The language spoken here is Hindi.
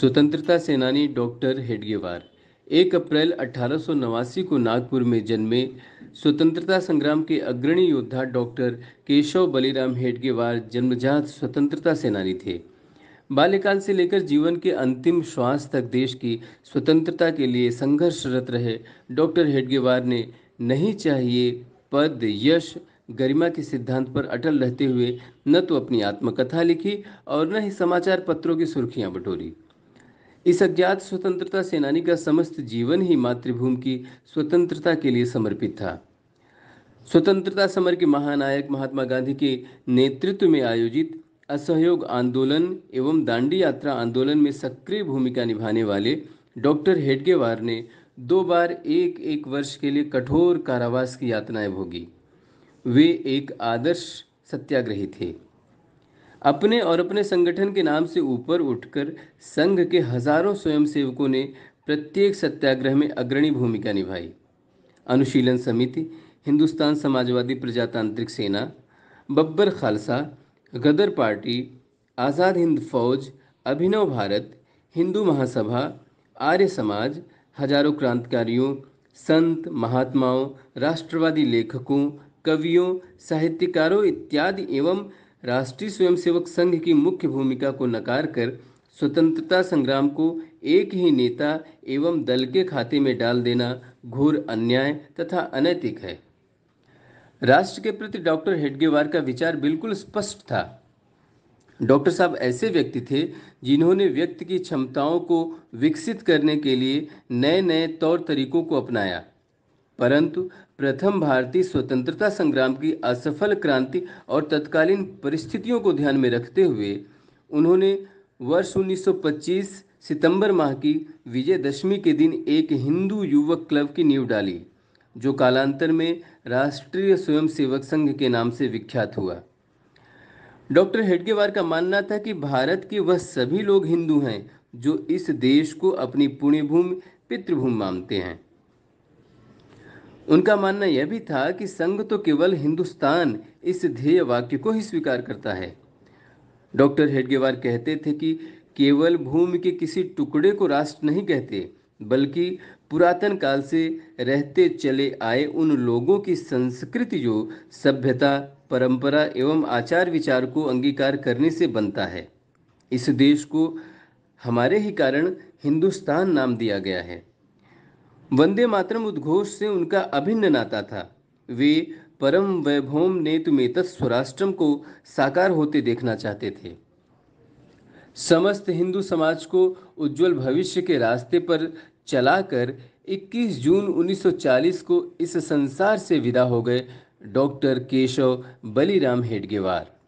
स्वतंत्रता सेनानी डॉक्टर हेडगेवार एक अप्रैल अठारह को नागपुर में जन्मे स्वतंत्रता संग्राम के अग्रणी योद्धा डॉक्टर केशव बलिराम हेडगेवार जन्मजात स्वतंत्रता सेनानी थे बाल्यकाल से लेकर जीवन के अंतिम श्वास तक देश की स्वतंत्रता के लिए संघर्षरत रहे डॉक्टर हेडगेवार ने नहीं चाहिए पद यश गरिमा के सिद्धांत पर अटल रहते हुए न तो अपनी आत्मकथा लिखी और न ही समाचार पत्रों की सुर्खियां बटोरी इस अज्ञात स्वतंत्रता सेनानी का समस्त जीवन ही मातृभूमि की स्वतंत्रता के लिए समर्पित था स्वतंत्रता समर के महानायक महात्मा गांधी के नेतृत्व में आयोजित असहयोग आंदोलन एवं दांडी यात्रा आंदोलन में सक्रिय भूमिका निभाने वाले डॉक्टर हेडगेवार ने दो बार एक एक वर्ष के लिए कठोर कारावास की यातनाएं भोगी वे एक आदर्श सत्याग्रही थे अपने और अपने संगठन के नाम से ऊपर उठकर संघ के हजारों स्वयंसेवकों ने प्रत्येक सत्याग्रह में अग्रणी भूमिका निभाई अनुशीलन समिति हिंदुस्तान समाजवादी प्रजातांत्रिक सेना बब्बर खालसा गदर पार्टी आज़ाद हिंद फौज अभिनव भारत हिंदू महासभा आर्य समाज हजारों क्रांतिकारियों संत महात्माओं राष्ट्रवादी लेखकों कवियों साहित्यकारों इत्यादि एवं राष्ट्रीय स्वयंसेवक संघ की मुख्य भूमिका को नकार कर स्वतंत्रता संग्राम को एक ही नेता एवं दल के खाते में डाल देना घोर अन्याय तथा अनैतिक है राष्ट्र के प्रति डॉक्टर हेडगेवार का विचार बिल्कुल स्पष्ट था डॉक्टर साहब ऐसे व्यक्ति थे जिन्होंने व्यक्ति की क्षमताओं को विकसित करने के लिए नए नए तौर तरीकों को अपनाया परंतु प्रथम भारतीय स्वतंत्रता संग्राम की असफल क्रांति और तत्कालीन परिस्थितियों को ध्यान में रखते हुए उन्होंने वर्ष 1925 सितंबर माह की विजयदशमी के दिन एक हिंदू युवक क्लब की नींव डाली जो कालांतर में राष्ट्रीय स्वयंसेवक संघ के नाम से विख्यात हुआ डॉक्टर हेडगेवार का मानना था कि भारत के वह सभी लोग हिंदू हैं जो इस देश को अपनी पुण्यभूमि पितृभूमि मानते हैं उनका मानना यह भी था कि संघ तो केवल हिंदुस्तान इस ध्येय वाक्य को ही स्वीकार करता है डॉक्टर हेडगेवार कहते थे कि केवल भूमि के किसी टुकड़े को राष्ट्र नहीं कहते बल्कि पुरातन काल से रहते चले आए उन लोगों की संस्कृति जो सभ्यता परंपरा एवं आचार विचार को अंगीकार करने से बनता है इस देश को हमारे ही कारण हिंदुस्तान नाम दिया गया है वंदे मातरम उद्घोष से उनका अभिन्न नाता था वे परम वैभवम नेतुमेत स्वराष्ट्रम को साकार होते देखना चाहते थे समस्त हिंदू समाज को उज्जवल भविष्य के रास्ते पर चलाकर 21 जून 1940 को इस संसार से विदा हो गए डॉक्टर केशव बलिराम हेडगेवार